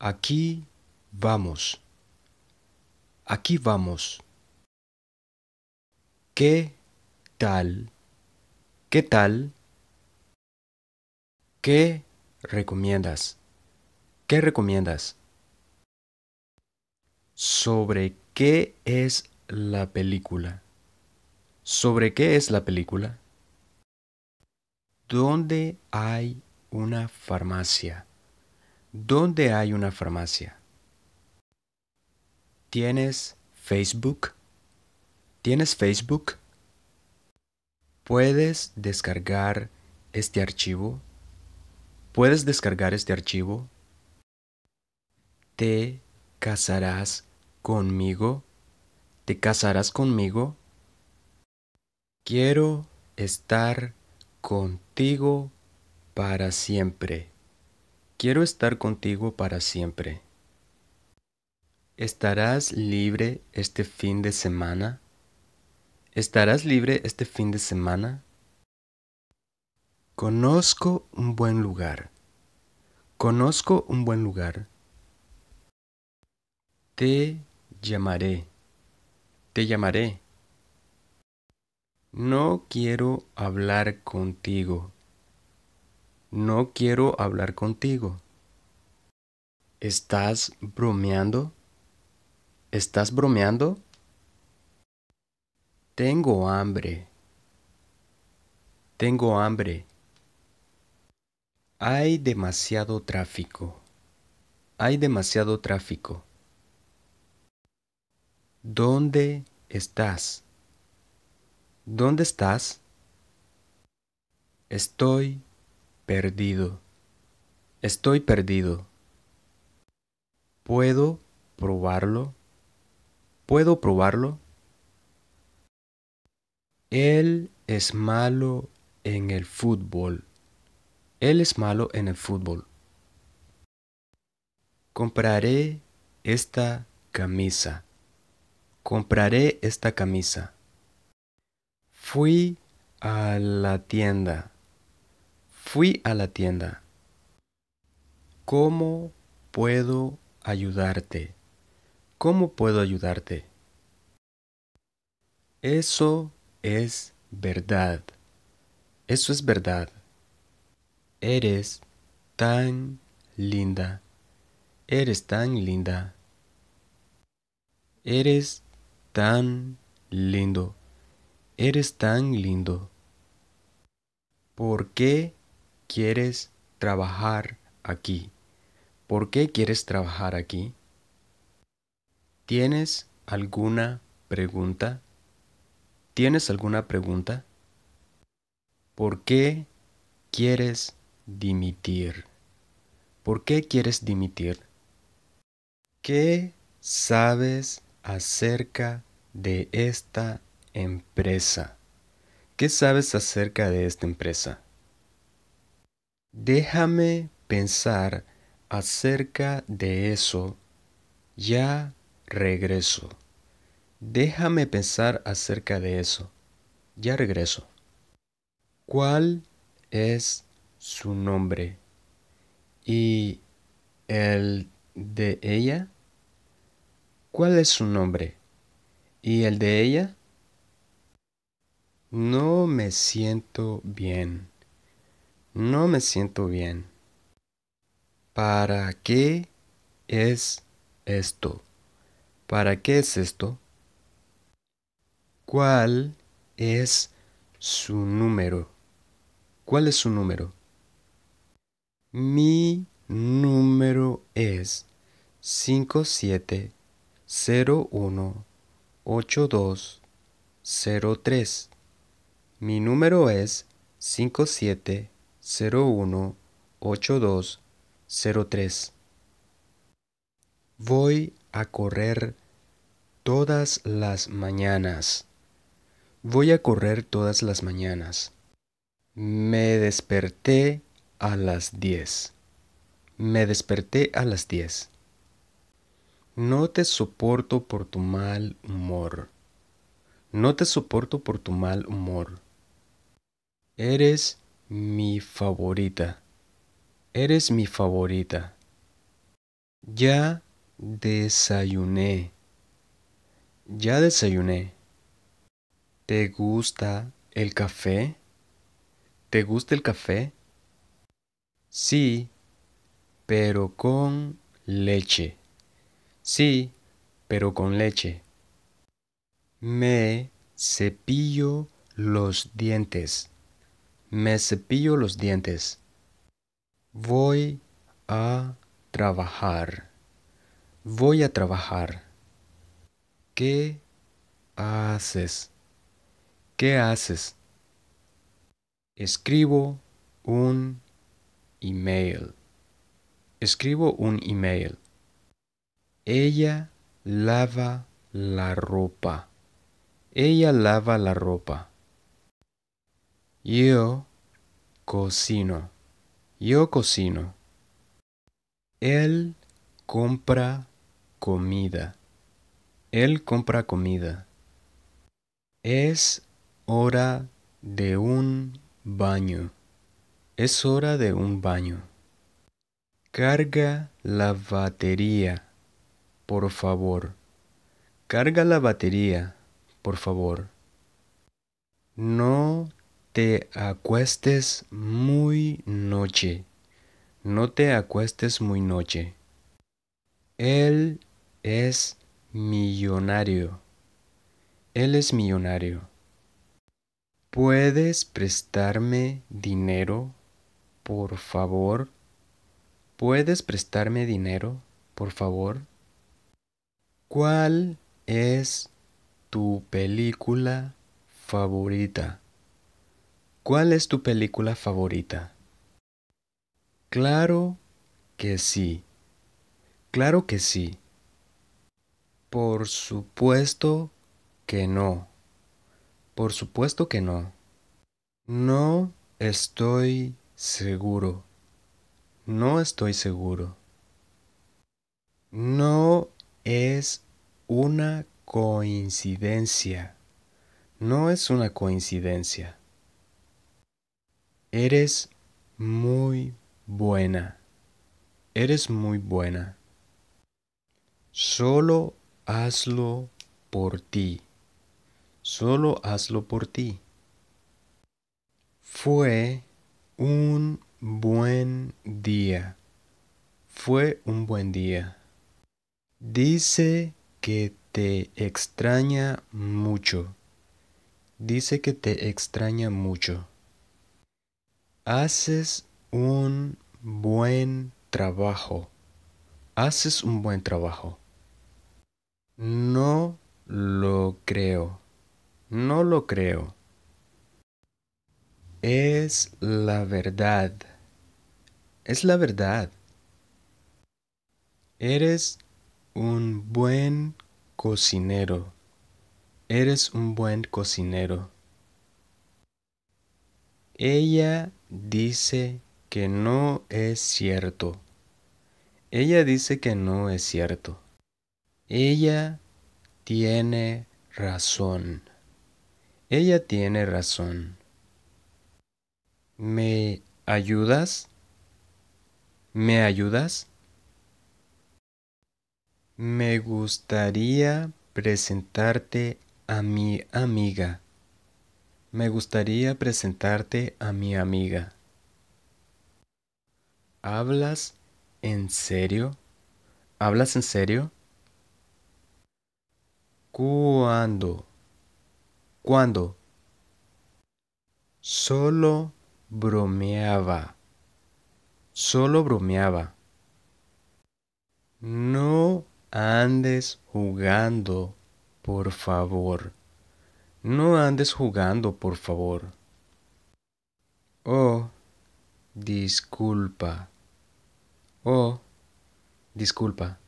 Aquí vamos. Aquí vamos. ¿Qué tal? ¿Qué tal? ¿Qué recomiendas? ¿Qué recomiendas? ¿Sobre qué es la película? ¿Sobre qué es la película? ¿Dónde hay una farmacia? ¿Dónde hay una farmacia? ¿Tienes Facebook? ¿Tienes Facebook? ¿Puedes descargar este archivo? ¿Puedes descargar este archivo? ¿Te casarás conmigo? ¿Te casarás conmigo? Quiero estar contigo para siempre. Quiero estar contigo para siempre. ¿Estarás libre este fin de semana? ¿Estarás libre este fin de semana? Conozco un buen lugar. Conozco un buen lugar. Te llamaré. Te llamaré. No quiero hablar contigo no quiero hablar contigo. ¿Estás bromeando? ¿Estás bromeando? Tengo hambre. Tengo hambre. Hay demasiado tráfico. Hay demasiado tráfico. ¿Dónde estás? ¿Dónde estás? Estoy Perdido. Estoy perdido. ¿Puedo probarlo? ¿Puedo probarlo? Él es malo en el fútbol. Él es malo en el fútbol. Compraré esta camisa. Compraré esta camisa. Fui a la tienda. Fui a la tienda. ¿Cómo puedo ayudarte? ¿Cómo puedo ayudarte? Eso es verdad. Eso es verdad. Eres tan linda. Eres tan linda. Eres tan lindo. Eres tan lindo. ¿Por qué quieres trabajar aquí? ¿Por qué quieres trabajar aquí? ¿Tienes alguna pregunta? ¿Tienes alguna pregunta? ¿Por qué quieres dimitir? ¿Por qué quieres dimitir? ¿Qué sabes acerca de esta empresa? ¿Qué sabes acerca de esta empresa? Déjame pensar acerca de eso. Ya regreso. Déjame pensar acerca de eso. Ya regreso. ¿Cuál es su nombre? ¿Y el de ella? ¿Cuál es su nombre? ¿Y el de ella? No me siento bien. No me siento bien. ¿Para qué es esto? ¿Para qué es esto? ¿Cuál es su número? ¿Cuál es su número? Mi número es 57018203. Mi número es 57018203. 018203. Voy a correr todas las mañanas. Voy a correr todas las mañanas. Me desperté a las 10. Me desperté a las 10. No te soporto por tu mal humor. No te soporto por tu mal humor. Eres mi favorita. Eres mi favorita. Ya desayuné. Ya desayuné. ¿Te gusta el café? ¿Te gusta el café? Sí, pero con leche. Sí, pero con leche. Me cepillo los dientes. Me cepillo los dientes. Voy a trabajar. Voy a trabajar. ¿Qué haces? ¿Qué haces? Escribo un email. Escribo un email. Ella lava la ropa. Ella lava la ropa. Yo cocino. Yo cocino. Él compra comida. Él compra comida. Es hora de un baño. Es hora de un baño. Carga la batería, por favor. Carga la batería, por favor. No te acuestes muy noche. No te acuestes muy noche. Él es millonario. Él es millonario. ¿Puedes prestarme dinero, por favor? ¿Puedes prestarme dinero, por favor? ¿Cuál es tu película favorita? ¿Cuál es tu película favorita? Claro que sí. Claro que sí. Por supuesto que no. Por supuesto que no. No estoy seguro. No estoy seguro. No es una coincidencia. No es una coincidencia. Eres muy buena. Eres muy buena. Solo hazlo por ti. Solo hazlo por ti. Fue un buen día. Fue un buen día. Dice que te extraña mucho. Dice que te extraña mucho. Haces un buen trabajo. Haces un buen trabajo. No lo creo. No lo creo. Es la verdad. Es la verdad. Eres un buen cocinero. Eres un buen cocinero. Ella dice que no es cierto. Ella dice que no es cierto. Ella tiene razón. Ella tiene razón. ¿Me ayudas? ¿Me ayudas? Me gustaría presentarte a mi amiga. Me gustaría presentarte a mi amiga. ¿Hablas en serio? ¿Hablas en serio? ¿Cuándo? ¿Cuándo? Solo bromeaba. Solo bromeaba. No andes jugando, por favor. No andes jugando, por favor. Oh, disculpa. Oh, disculpa.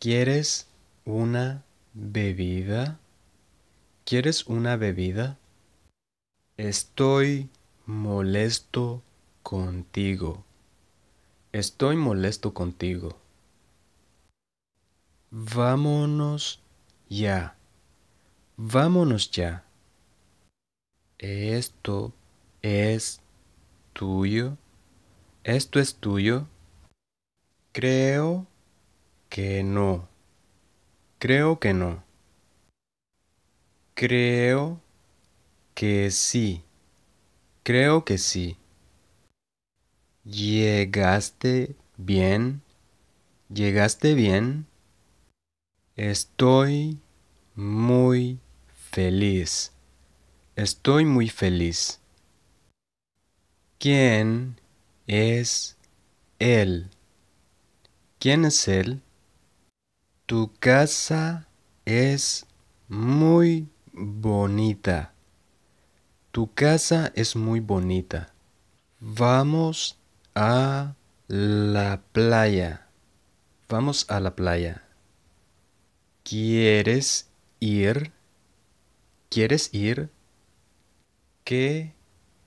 ¿Quieres una bebida? ¿Quieres una bebida? Estoy molesto contigo. Estoy molesto contigo. Vámonos ya. Vámonos ya. Esto es tuyo. Esto es tuyo. Creo que no. Creo que no. Creo que sí. Creo que sí. Llegaste bien. Llegaste bien. Estoy muy Feliz. Estoy muy feliz. ¿Quién es él? ¿Quién es él? Tu casa es muy bonita. Tu casa es muy bonita. Vamos a la playa. Vamos a la playa. ¿Quieres ir? ¿Quieres ir? ¿Qué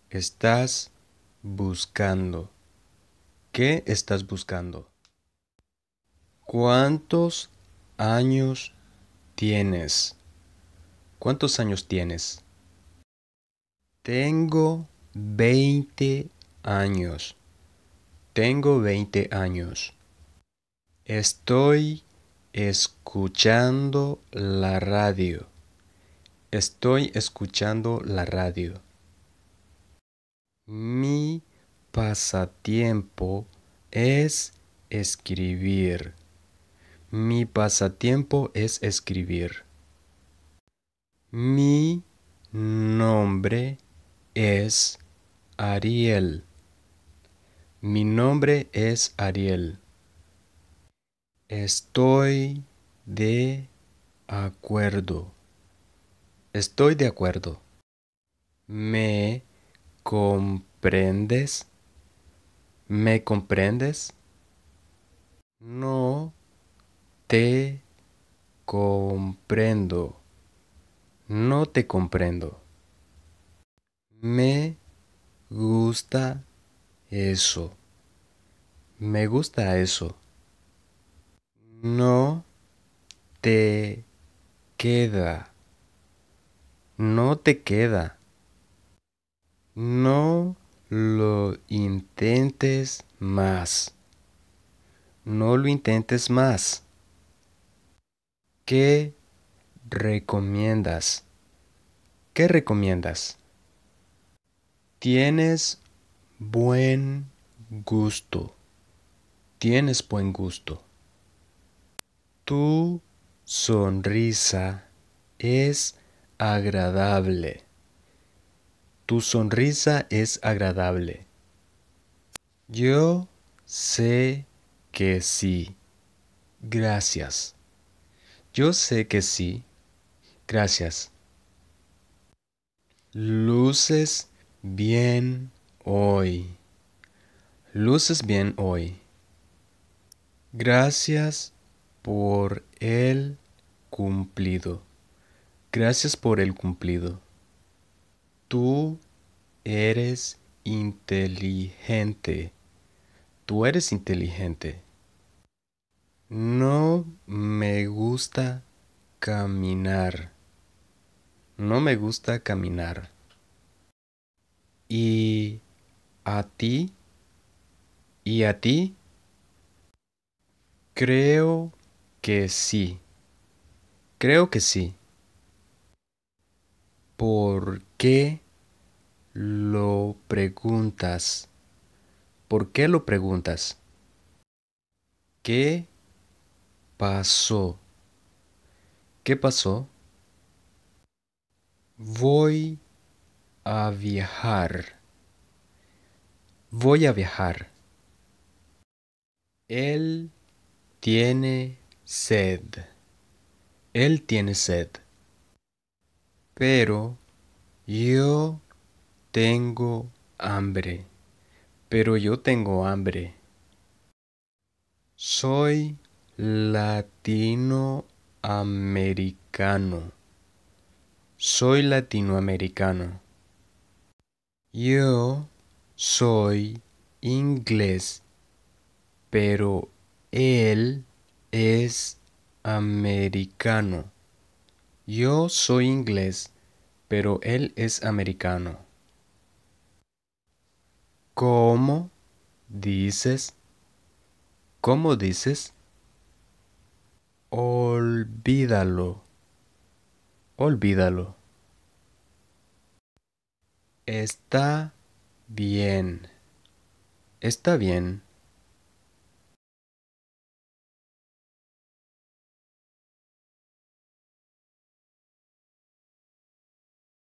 estás buscando? ¿Qué estás buscando? ¿Cuántos años tienes? ¿Cuántos años tienes? Tengo 20 años. Tengo 20 años. Estoy escuchando la radio. Estoy escuchando la radio. Mi pasatiempo es escribir. Mi pasatiempo es escribir. Mi nombre es Ariel. Mi nombre es Ariel. Estoy de acuerdo. Estoy de acuerdo. ¿Me comprendes? ¿Me comprendes? No te comprendo. No te comprendo. Me gusta eso. Me gusta eso. No te queda no te queda. No lo intentes más. No lo intentes más. ¿Qué recomiendas? ¿Qué recomiendas? Tienes buen gusto. Tienes buen gusto. Tu sonrisa es agradable. Tu sonrisa es agradable. Yo sé que sí. Gracias. Yo sé que sí. Gracias. Luces bien hoy. Luces bien hoy. Gracias por el cumplido. Gracias por el cumplido. Tú eres inteligente. Tú eres inteligente. No me gusta caminar. No me gusta caminar. ¿Y a ti? ¿Y a ti? Creo que sí. Creo que sí. ¿Por qué lo preguntas? ¿Por qué lo preguntas? ¿Qué pasó? ¿Qué pasó? Voy a viajar. Voy a viajar. Él tiene sed. Él tiene sed pero yo tengo hambre, pero yo tengo hambre. Soy latinoamericano. Soy latinoamericano. Yo soy inglés, pero él es americano. Yo soy inglés, pero él es americano. ¿Cómo dices? ¿Cómo dices? Olvídalo. Olvídalo. Está bien. Está bien.